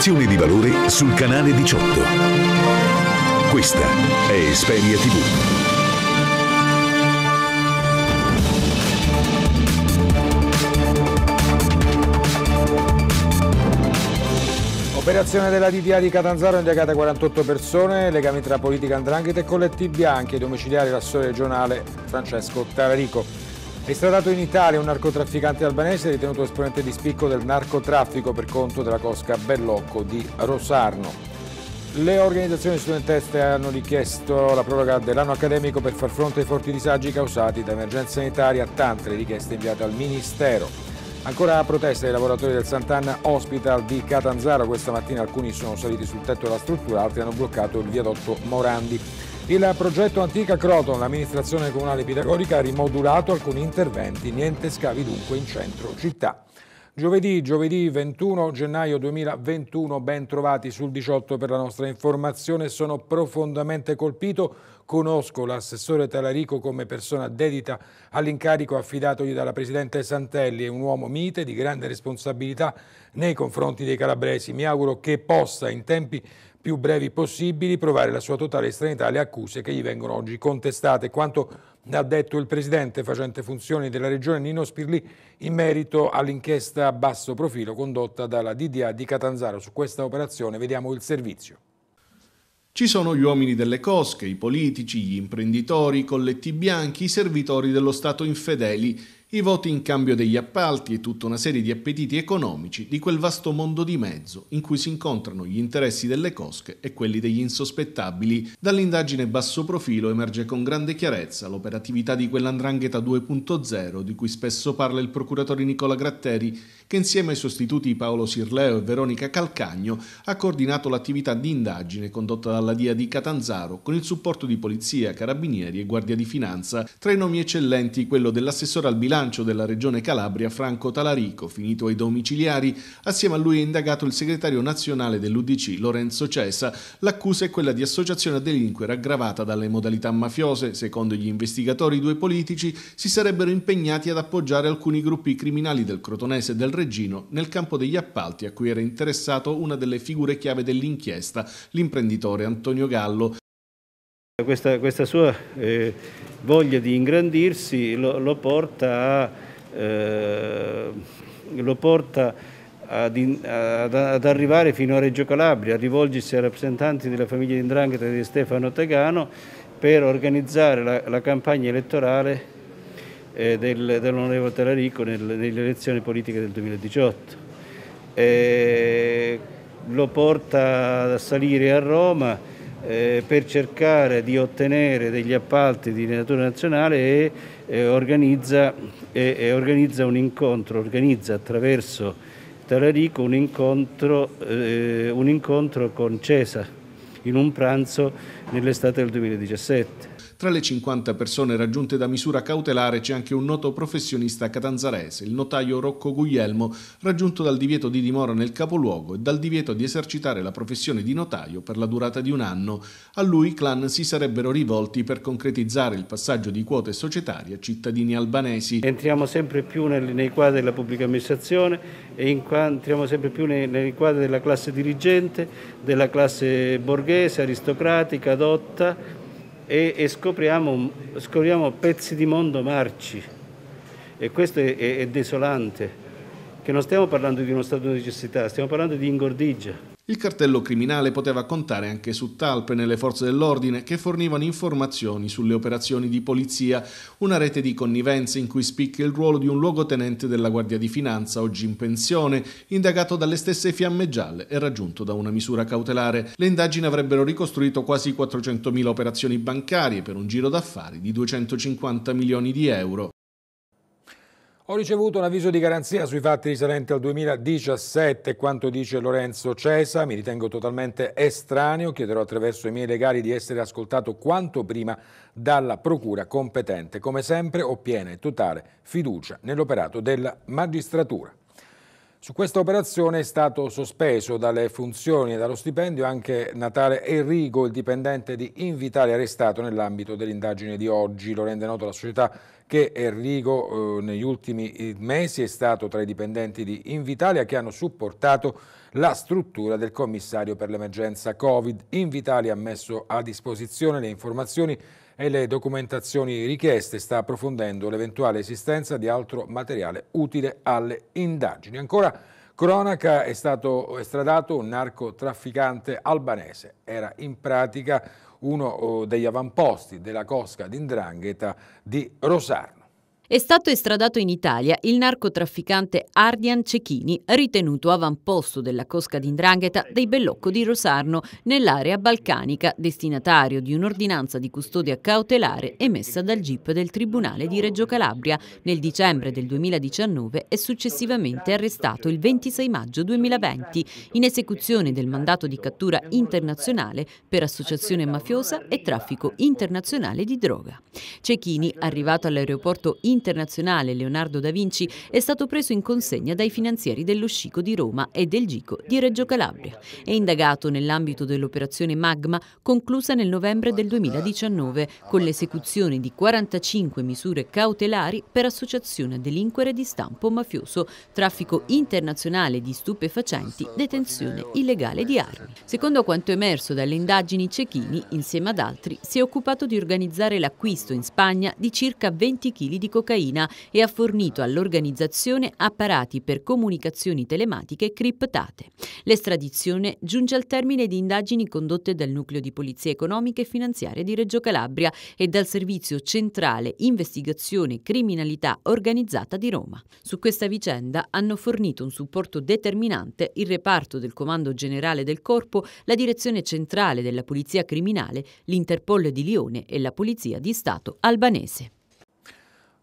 Informazioni di valore sul canale 18. Questa è Esperia TV. Operazione della DDA di Catanzaro indagate 48 persone, legami tra politica andrangheta e colletti bianchi, domiciliari l'assessore regionale Francesco Tararico. Estradato in Italia un narcotrafficante albanese ritenuto esponente di spicco del narcotraffico per conto della cosca Bellocco di Rosarno. Le organizzazioni studentesche hanno richiesto la proroga dell'anno accademico per far fronte ai forti disagi causati da emergenza sanitaria, tante le richieste inviate al Ministero. Ancora proteste dei lavoratori del Sant'Anna Hospital di Catanzaro. Questa mattina alcuni sono saliti sul tetto della struttura, altri hanno bloccato il viadotto Morandi. Il progetto Antica Croton, l'amministrazione comunale pitagorica ha rimodulato alcuni interventi, niente scavi dunque in centro città. Giovedì, giovedì 21 gennaio 2021, ben trovati sul 18 per la nostra informazione, sono profondamente colpito Conosco l'assessore Talarico come persona dedita all'incarico affidatogli dalla Presidente Santelli, è un uomo mite di grande responsabilità nei confronti dei calabresi. Mi auguro che possa in tempi più brevi possibili provare la sua totale estranità alle accuse che gli vengono oggi contestate. Quanto ha detto il Presidente facente funzioni della Regione Nino Spirli in merito all'inchiesta a basso profilo condotta dalla DDA di Catanzaro. Su questa operazione vediamo il servizio. Ci sono gli uomini delle cosche, i politici, gli imprenditori, i colletti bianchi, i servitori dello Stato infedeli i voti in cambio degli appalti e tutta una serie di appetiti economici di quel vasto mondo di mezzo in cui si incontrano gli interessi delle cosche e quelli degli insospettabili. Dall'indagine basso profilo emerge con grande chiarezza l'operatività di quell'andrangheta 2.0 di cui spesso parla il procuratore Nicola Gratteri, che insieme ai sostituti Paolo Sirleo e Veronica Calcagno ha coordinato l'attività di indagine condotta dalla DIA di Catanzaro con il supporto di polizia, carabinieri e guardia di finanza. Tra i nomi eccellenti quello dell'assessore al bilancio bilancio della Regione Calabria Franco Talarico, finito ai domiciliari. Assieme a lui è indagato il segretario nazionale dell'Udc Lorenzo Cesa. L'accusa è quella di associazione a delinquere aggravata dalle modalità mafiose. Secondo gli investigatori, i due politici si sarebbero impegnati ad appoggiare alcuni gruppi criminali del Crotonese e del Regino nel campo degli appalti a cui era interessato una delle figure chiave dell'inchiesta, l'imprenditore Antonio Gallo. Questa, questa, sua eh, voglia di ingrandirsi lo, lo, porta, a, eh, lo porta ad, ad, ad, arrivare fino a Reggio Calabria, a rivolgersi ai rappresentanti della famiglia di Indrangheta e di Stefano Tegano per organizzare la, la campagna elettorale eh, del, dell'onorevole Talarico nel, nelle elezioni politiche del 2018. Eh, lo porta a salire a Roma eh, per cercare di ottenere degli appalti di natura nazionale e, eh, organizza, e, e organizza, un incontro, organizza attraverso Talarico un incontro, eh, un incontro con Cesa in un pranzo nell'estate del 2017. Tra le 50 persone raggiunte da misura cautelare c'è anche un noto professionista catanzarese, il notaio Rocco Guglielmo, raggiunto dal divieto di dimora nel capoluogo e dal divieto di esercitare la professione di notaio per la durata di un anno. A lui i clan si sarebbero rivolti per concretizzare il passaggio di quote societarie a cittadini albanesi. Entriamo sempre più nei quadri della pubblica amministrazione e entriamo sempre più nei, nei quadri della classe dirigente, della classe borghese, aristocratica, dotta e, e scopriamo, scopriamo, pezzi di mondo marci e questo è, è, è desolante, che non stiamo parlando di uno stato di necessità, stiamo parlando di ingordigia. Il cartello criminale poteva contare anche su talpe nelle forze dell'ordine che fornivano informazioni sulle operazioni di polizia, una rete di connivenze in cui spicca il ruolo di un luogotenente della Guardia di Finanza, oggi in pensione, indagato dalle stesse fiamme gialle e raggiunto da una misura cautelare. Le indagini avrebbero ricostruito quasi 400.000 operazioni bancarie per un giro d'affari di 250 milioni di euro. Ho ricevuto un avviso di garanzia sui fatti risalenti al 2017, quanto dice Lorenzo Cesa, mi ritengo totalmente estraneo, chiederò attraverso i miei legali di essere ascoltato quanto prima dalla procura competente. Come sempre ho piena e totale fiducia nell'operato della magistratura. Su questa operazione è stato sospeso dalle funzioni e dallo stipendio anche Natale Enrico, il dipendente di Invitalia arrestato nell'ambito dell'indagine di oggi. Lo rende noto la società che Enrico eh, negli ultimi eh, mesi è stato tra i dipendenti di Invitalia che hanno supportato la struttura del commissario per l'emergenza Covid. Invitalia ha messo a disposizione le informazioni e le documentazioni richieste, sta approfondendo l'eventuale esistenza di altro materiale utile alle indagini. Ancora cronaca è stato estradato un narcotrafficante albanese, era in pratica uno oh, degli avamposti della cosca d'Indrangheta di Rosarno. È stato estradato in Italia il narcotrafficante Ardian Cecchini, ritenuto avamposto della cosca d'indrangheta dei Bellocco di Rosarno, nell'area balcanica, destinatario di un'ordinanza di custodia cautelare emessa dal GIP del Tribunale di Reggio Calabria nel dicembre del 2019 e successivamente arrestato il 26 maggio 2020 in esecuzione del mandato di cattura internazionale per associazione mafiosa e traffico internazionale di droga. Cecchini, arrivato all'aeroporto internazionale, internazionale Leonardo da Vinci è stato preso in consegna dai finanzieri dello Scico di Roma e del Gico di Reggio Calabria e indagato nell'ambito dell'operazione Magma conclusa nel novembre del 2019 con l'esecuzione di 45 misure cautelari per associazione a delinquere di stampo mafioso, traffico internazionale di stupefacenti, detenzione illegale di armi. Secondo quanto emerso dalle indagini, Cecchini, insieme ad altri, si è occupato di organizzare l'acquisto in Spagna di circa 20 kg di cocaina cocaina e ha fornito all'organizzazione apparati per comunicazioni telematiche criptate. L'estradizione giunge al termine di indagini condotte dal Nucleo di Polizia Economica e Finanziaria di Reggio Calabria e dal Servizio Centrale Investigazione Criminalità Organizzata di Roma. Su questa vicenda hanno fornito un supporto determinante il reparto del Comando Generale del Corpo, la Direzione Centrale della Polizia Criminale, l'Interpol di Lione e la Polizia di Stato albanese.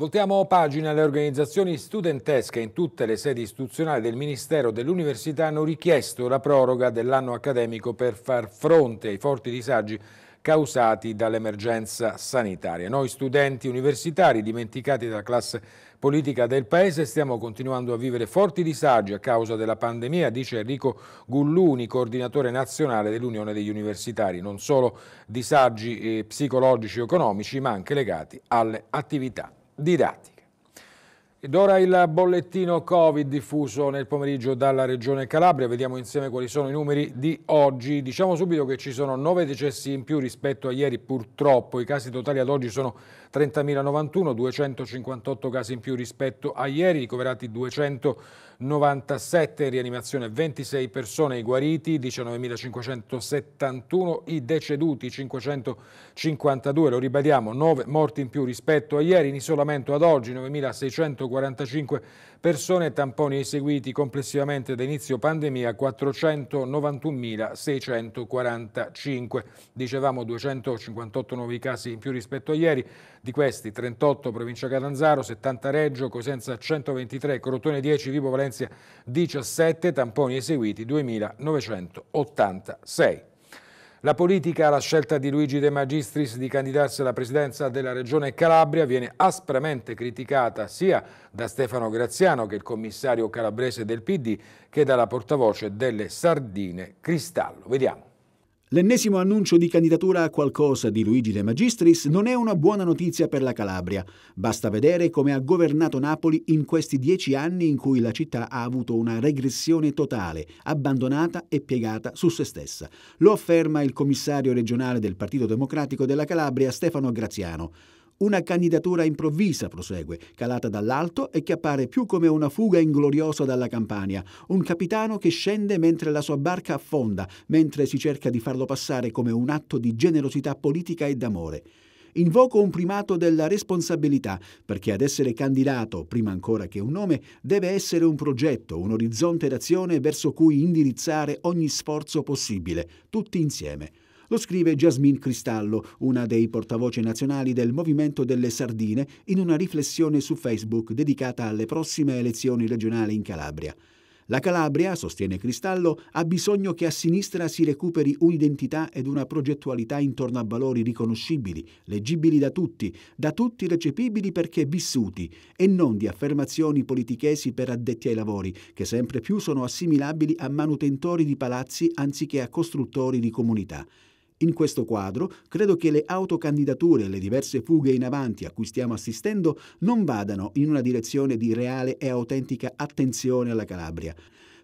Voltiamo pagina. Le organizzazioni studentesche in tutte le sedi istituzionali del Ministero dell'Università hanno richiesto la proroga dell'anno accademico per far fronte ai forti disagi causati dall'emergenza sanitaria. Noi studenti universitari, dimenticati dalla classe politica del Paese, stiamo continuando a vivere forti disagi a causa della pandemia, dice Enrico Gulluni, coordinatore nazionale dell'Unione degli Universitari, non solo disagi eh, psicologici e economici, ma anche legati alle attività didattica. Ed ora il bollettino Covid diffuso nel pomeriggio dalla Regione Calabria. Vediamo insieme quali sono i numeri di oggi. Diciamo subito che ci sono 9 decessi in più rispetto a ieri purtroppo. I casi totali ad oggi sono 30.091, 258 casi in più rispetto a ieri, ricoverati 200. 97 rianimazione, 26 persone i guariti, 19.571 i deceduti, 552, lo ribadiamo, 9 morti in più rispetto a ieri, in isolamento ad oggi 9.645 persone, tamponi eseguiti complessivamente da inizio pandemia 491.645, dicevamo 258 nuovi casi in più rispetto a ieri, di questi 38 provincia Catanzaro, 70 Reggio, Cosenza 123, Crotone 10, Vibo Valencia Fiorenzia 17, tamponi eseguiti 2986. La politica alla scelta di Luigi De Magistris di candidarsi alla presidenza della Regione Calabria viene aspramente criticata sia da Stefano Graziano, che è il commissario calabrese del PD, che dalla portavoce delle Sardine Cristallo. Vediamo. L'ennesimo annuncio di candidatura a qualcosa di Luigi De Magistris non è una buona notizia per la Calabria. Basta vedere come ha governato Napoli in questi dieci anni in cui la città ha avuto una regressione totale, abbandonata e piegata su se stessa. Lo afferma il commissario regionale del Partito Democratico della Calabria, Stefano Graziano. Una candidatura improvvisa, prosegue, calata dall'alto e che appare più come una fuga ingloriosa dalla campagna. Un capitano che scende mentre la sua barca affonda, mentre si cerca di farlo passare come un atto di generosità politica e d'amore. Invoco un primato della responsabilità, perché ad essere candidato, prima ancora che un nome, deve essere un progetto, un orizzonte d'azione verso cui indirizzare ogni sforzo possibile, tutti insieme. Lo scrive Jasmine Cristallo, una dei portavoce nazionali del Movimento delle Sardine, in una riflessione su Facebook dedicata alle prossime elezioni regionali in Calabria. La Calabria, sostiene Cristallo, ha bisogno che a sinistra si recuperi un'identità ed una progettualità intorno a valori riconoscibili, leggibili da tutti, da tutti recepibili perché vissuti, e non di affermazioni politichesi per addetti ai lavori, che sempre più sono assimilabili a manutentori di palazzi anziché a costruttori di comunità. In questo quadro, credo che le autocandidature e le diverse fughe in avanti a cui stiamo assistendo non vadano in una direzione di reale e autentica attenzione alla Calabria.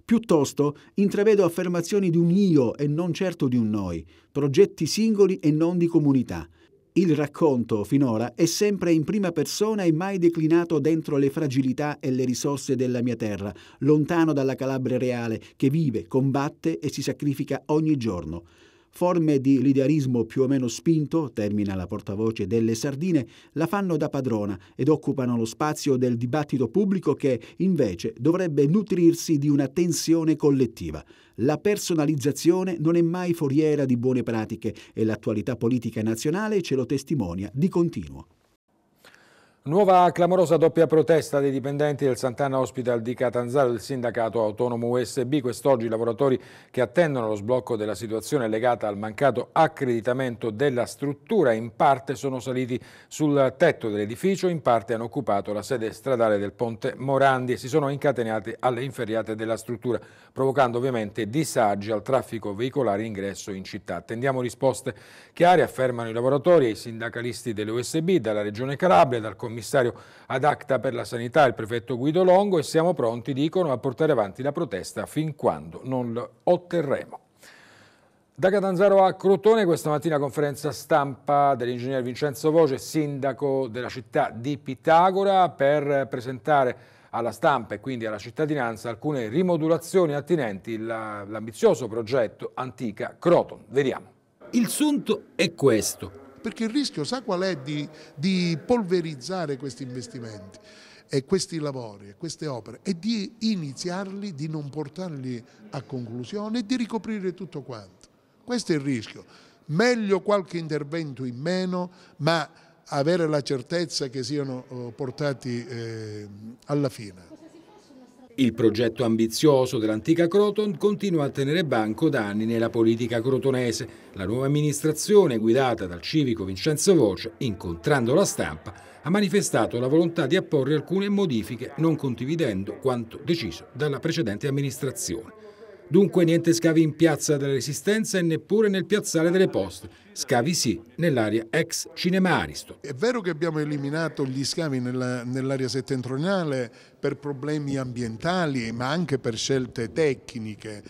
Piuttosto intravedo affermazioni di un io e non certo di un noi, progetti singoli e non di comunità. Il racconto finora è sempre in prima persona e mai declinato dentro le fragilità e le risorse della mia terra, lontano dalla Calabria reale che vive, combatte e si sacrifica ogni giorno. Forme di liderismo più o meno spinto, termina la portavoce delle Sardine, la fanno da padrona ed occupano lo spazio del dibattito pubblico che invece dovrebbe nutrirsi di una tensione collettiva. La personalizzazione non è mai foriera di buone pratiche e l'attualità politica nazionale ce lo testimonia di continuo. Nuova clamorosa doppia protesta dei dipendenti del Sant'Anna Hospital di Catanzaro del sindacato autonomo USB. Quest'oggi i lavoratori che attendono lo sblocco della situazione legata al mancato accreditamento della struttura in parte sono saliti sul tetto dell'edificio, in parte hanno occupato la sede stradale del Ponte Morandi e si sono incatenati alle inferriate della struttura, provocando ovviamente disagi al traffico veicolare ingresso in città. Attendiamo risposte chiare, affermano i lavoratori e i sindacalisti dell'USB, dalla Regione Calabria, dal Comitato commissario ad acta per la sanità, il prefetto Guido Longo, e siamo pronti, dicono, a portare avanti la protesta fin quando non lo otterremo. Da Catanzaro a Crotone, questa mattina conferenza stampa dell'ingegner Vincenzo Voce, sindaco della città di Pitagora, per presentare alla stampa e quindi alla cittadinanza alcune rimodulazioni attinenti all'ambizioso progetto Antica Croton. Vediamo. Il sunto è questo perché il rischio sa qual è di, di polverizzare questi investimenti e questi lavori e queste opere e di iniziarli, di non portarli a conclusione e di ricoprire tutto quanto. Questo è il rischio. Meglio qualche intervento in meno, ma avere la certezza che siano eh, portati eh, alla fine. Il progetto ambizioso dell'antica Croton continua a tenere banco da anni nella politica crotonese. La nuova amministrazione, guidata dal civico Vincenzo Voce, incontrando la stampa, ha manifestato la volontà di apporre alcune modifiche, non condividendo quanto deciso dalla precedente amministrazione. Dunque niente scavi in piazza della Resistenza e neppure nel piazzale delle Poste. Scavi sì, nell'area ex Cinema Aristo. È vero che abbiamo eliminato gli scavi nell'area nell settentrionale per problemi ambientali, ma anche per scelte tecniche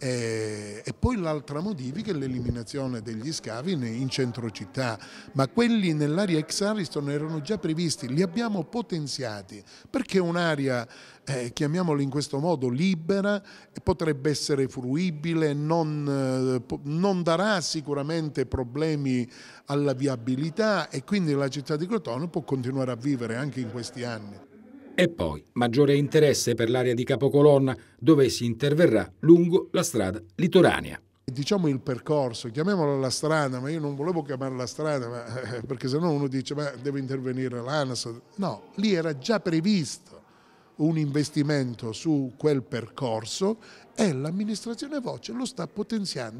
e, eh, e poi l'altra modifica è l'eliminazione degli scavi in centro città, ma quelli nell'area ex Ariston erano già previsti, li abbiamo potenziati perché un'area, eh, chiamiamola in questo modo, libera potrebbe essere fruibile, non, eh, non darà sicuramente problemi alla viabilità e quindi la città di Crotone può continuare a vivere anche in questi anni. E poi maggiore interesse per l'area di Capocolonna dove si interverrà lungo la strada litoranea diciamo il percorso, chiamiamolo la strada, ma io non volevo chiamarla strada ma, eh, perché sennò uno dice ma deve intervenire l'ANAS. No, lì era già previsto un investimento su quel percorso e l'amministrazione Voce lo sta potenziando.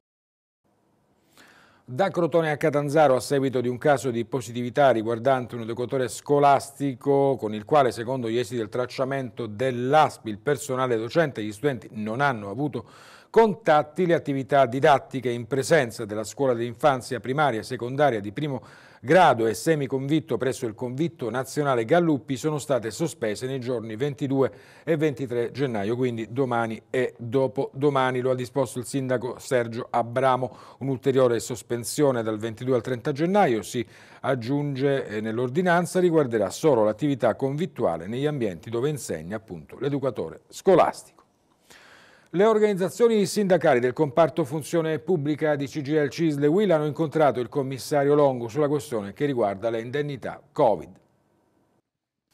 Da Crotone a Catanzaro a seguito di un caso di positività riguardante un educatore scolastico con il quale secondo gli esiti del tracciamento dell'ASPI il personale docente e gli studenti non hanno avuto contatti le attività didattiche in presenza della scuola dell'infanzia primaria e secondaria di primo grado e semiconvitto presso il convitto nazionale Galluppi sono state sospese nei giorni 22 e 23 gennaio, quindi domani e dopodomani. Lo ha disposto il sindaco Sergio Abramo. Un'ulteriore sospensione dal 22 al 30 gennaio si aggiunge eh, nell'ordinanza, riguarderà solo l'attività convittuale negli ambienti dove insegna l'educatore scolastico. Le organizzazioni sindacali del comparto funzione pubblica di CGL Cisle Will hanno incontrato il commissario Longo sulla questione che riguarda le indennità Covid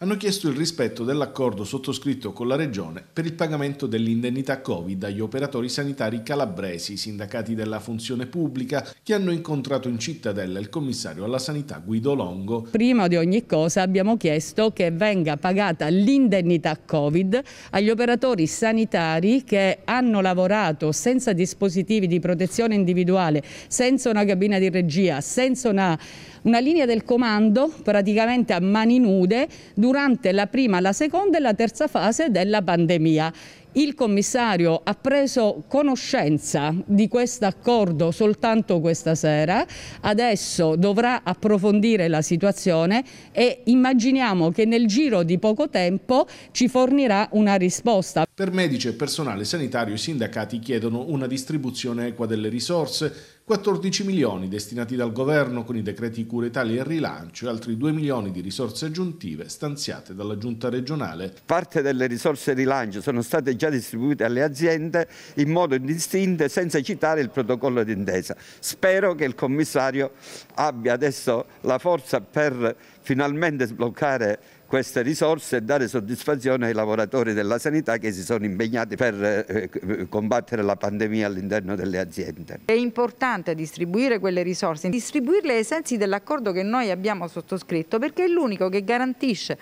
hanno chiesto il rispetto dell'accordo sottoscritto con la Regione per il pagamento dell'indennità Covid agli operatori sanitari calabresi, sindacati della funzione pubblica, che hanno incontrato in cittadella il commissario alla sanità Guido Longo. Prima di ogni cosa abbiamo chiesto che venga pagata l'indennità Covid agli operatori sanitari che hanno lavorato senza dispositivi di protezione individuale, senza una cabina di regia, senza una una linea del comando praticamente a mani nude durante la prima, la seconda e la terza fase della pandemia. Il commissario ha preso conoscenza di questo accordo soltanto questa sera, adesso dovrà approfondire la situazione e immaginiamo che nel giro di poco tempo ci fornirà una risposta. Per medici e personale sanitario i sindacati chiedono una distribuzione equa delle risorse 14 milioni destinati dal governo con i decreti Cura Italia e Rilancio e altri 2 milioni di risorse aggiuntive stanziate dalla Giunta regionale. Parte delle risorse rilancio sono state già distribuite alle aziende in modo indistinto senza citare il protocollo d'intesa. Spero che il commissario abbia adesso la forza per finalmente sbloccare queste risorse e dare soddisfazione ai lavoratori della sanità che si sono impegnati per eh, eh, combattere la pandemia all'interno delle aziende. È importante distribuire quelle risorse, distribuirle ai sensi dell'accordo che noi abbiamo sottoscritto perché è l'unico che garantisce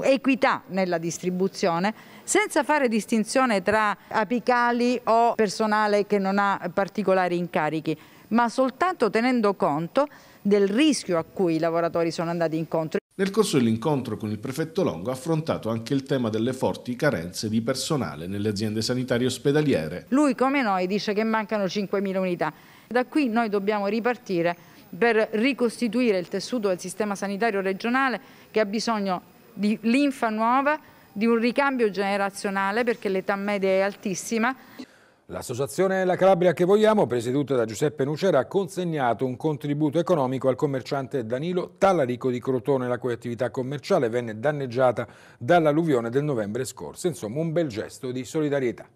equità nella distribuzione senza fare distinzione tra apicali o personale che non ha particolari incarichi ma soltanto tenendo conto del rischio a cui i lavoratori sono andati incontro. Nel corso dell'incontro con il prefetto Longo ha affrontato anche il tema delle forti carenze di personale nelle aziende sanitarie ospedaliere. Lui come noi dice che mancano 5.000 unità. Da qui noi dobbiamo ripartire per ricostituire il tessuto del sistema sanitario regionale che ha bisogno di linfa nuova, di un ricambio generazionale perché l'età media è altissima. L'associazione La Calabria che vogliamo, presieduta da Giuseppe Nucera, ha consegnato un contributo economico al commerciante Danilo Tallarico di Crotone, la cui attività commerciale venne danneggiata dall'alluvione del novembre scorso. Insomma, un bel gesto di solidarietà.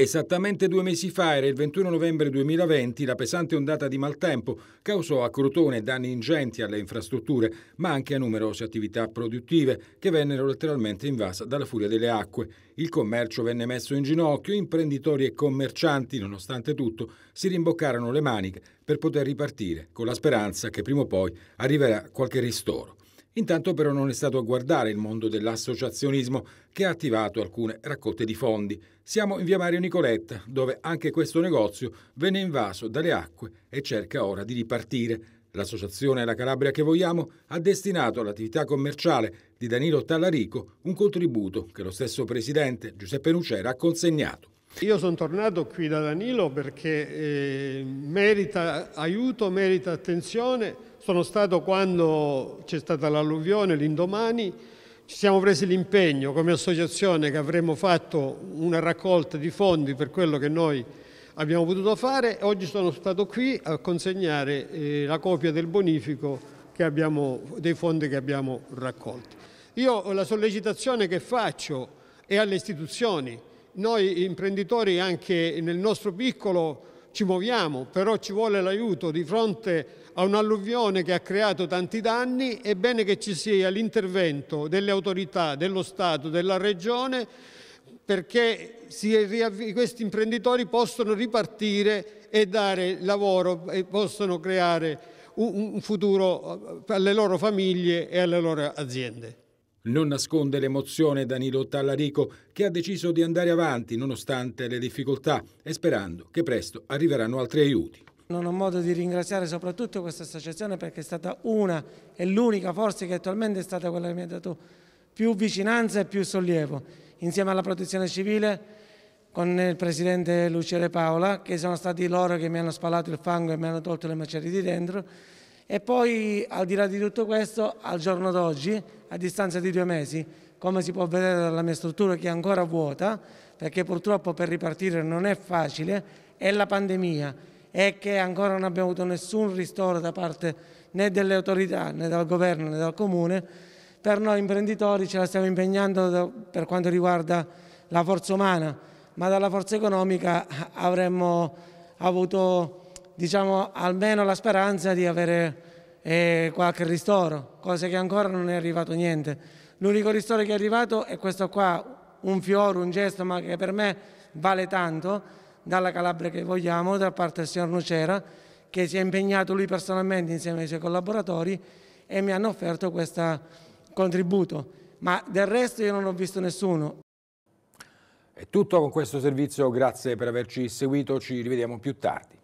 Esattamente due mesi fa, era il 21 novembre 2020, la pesante ondata di maltempo causò a Crotone danni ingenti alle infrastrutture, ma anche a numerose attività produttive che vennero letteralmente invasa dalla furia delle acque. Il commercio venne messo in ginocchio, imprenditori e commercianti, nonostante tutto, si rimboccarono le maniche per poter ripartire, con la speranza che prima o poi arriverà qualche ristoro. Intanto però non è stato a guardare il mondo dell'associazionismo che ha attivato alcune raccolte di fondi. Siamo in via Mario Nicoletta, dove anche questo negozio venne invaso dalle acque e cerca ora di ripartire. L'associazione La Calabria che vogliamo ha destinato all'attività commerciale di Danilo Tallarico un contributo che lo stesso presidente Giuseppe Nucera ha consegnato. Io sono tornato qui da Danilo perché eh, merita aiuto, merita attenzione sono stato quando c'è stata l'alluvione, l'indomani, ci siamo presi l'impegno come associazione che avremmo fatto una raccolta di fondi per quello che noi abbiamo potuto fare. Oggi sono stato qui a consegnare eh, la copia del bonifico abbiamo, dei fondi che abbiamo raccolto. Io la sollecitazione che faccio è alle istituzioni. Noi imprenditori anche nel nostro piccolo ci muoviamo, però ci vuole l'aiuto di fronte a un'alluvione che ha creato tanti danni, è bene che ci sia l'intervento delle autorità, dello Stato, della Regione, perché questi imprenditori possono ripartire e dare lavoro e possono creare un futuro eh, alle loro famiglie e alle loro aziende. Non nasconde l'emozione Danilo Tallarico che ha deciso di andare avanti nonostante le difficoltà e sperando che presto arriveranno altri aiuti. Non ho modo di ringraziare soprattutto questa associazione perché è stata una e l'unica forse che attualmente è stata quella che mi ha dato più vicinanza e più sollievo. Insieme alla protezione civile con il presidente Luciere Paola che sono stati loro che mi hanno spalato il fango e mi hanno tolto le macerie di dentro e poi al di là di tutto questo, al giorno d'oggi, a distanza di due mesi, come si può vedere dalla mia struttura che è ancora vuota, perché purtroppo per ripartire non è facile, è la pandemia e che ancora non abbiamo avuto nessun ristoro da parte né delle autorità, né dal governo, né dal comune. Per noi imprenditori ce la stiamo impegnando per quanto riguarda la forza umana, ma dalla forza economica avremmo avuto diciamo, almeno la speranza di avere eh, qualche ristoro, cosa che ancora non è arrivato niente. L'unico ristoro che è arrivato è questo qua, un fiore, un gesto, ma che per me vale tanto, dalla Calabria che vogliamo, da parte del signor Nucera, che si è impegnato lui personalmente insieme ai suoi collaboratori e mi hanno offerto questo contributo. Ma del resto io non ho visto nessuno. È tutto con questo servizio, grazie per averci seguito, ci rivediamo più tardi.